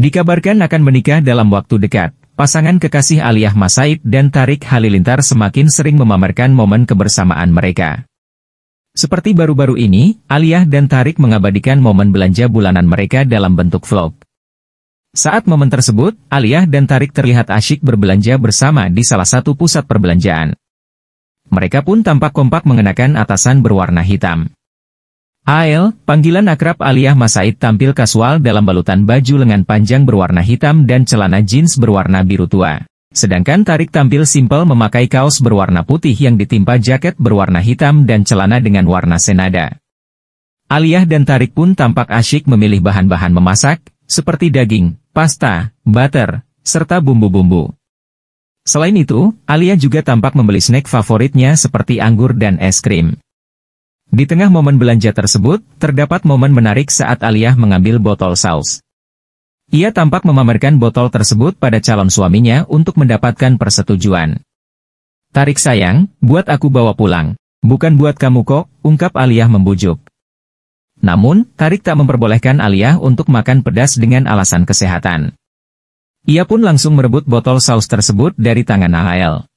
Dikabarkan akan menikah dalam waktu dekat. Pasangan kekasih Aliyah Masaid dan Tarik Halilintar semakin sering memamerkan momen kebersamaan mereka. Seperti baru-baru ini, Aliyah dan Tarik mengabadikan momen belanja bulanan mereka dalam bentuk vlog. Saat momen tersebut, Aliyah dan Tarik terlihat asyik berbelanja bersama di salah satu pusat perbelanjaan. Mereka pun tampak kompak mengenakan atasan berwarna hitam. Ael, panggilan akrab Aliyah Masaid tampil kasual dalam balutan baju lengan panjang berwarna hitam dan celana jeans berwarna biru tua. Sedangkan Tarik tampil simpel memakai kaos berwarna putih yang ditimpa jaket berwarna hitam dan celana dengan warna senada. Aliyah dan Tarik pun tampak asyik memilih bahan-bahan memasak, seperti daging, pasta, butter, serta bumbu-bumbu. Selain itu, Aliyah juga tampak membeli snack favoritnya seperti anggur dan es krim. Di tengah momen belanja tersebut, terdapat momen menarik saat Aliyah mengambil botol saus. Ia tampak memamerkan botol tersebut pada calon suaminya untuk mendapatkan persetujuan. Tarik sayang, buat aku bawa pulang. Bukan buat kamu kok, ungkap Aliyah membujuk. Namun, Tarik tak memperbolehkan Aliyah untuk makan pedas dengan alasan kesehatan. Ia pun langsung merebut botol saus tersebut dari tangan Nahael.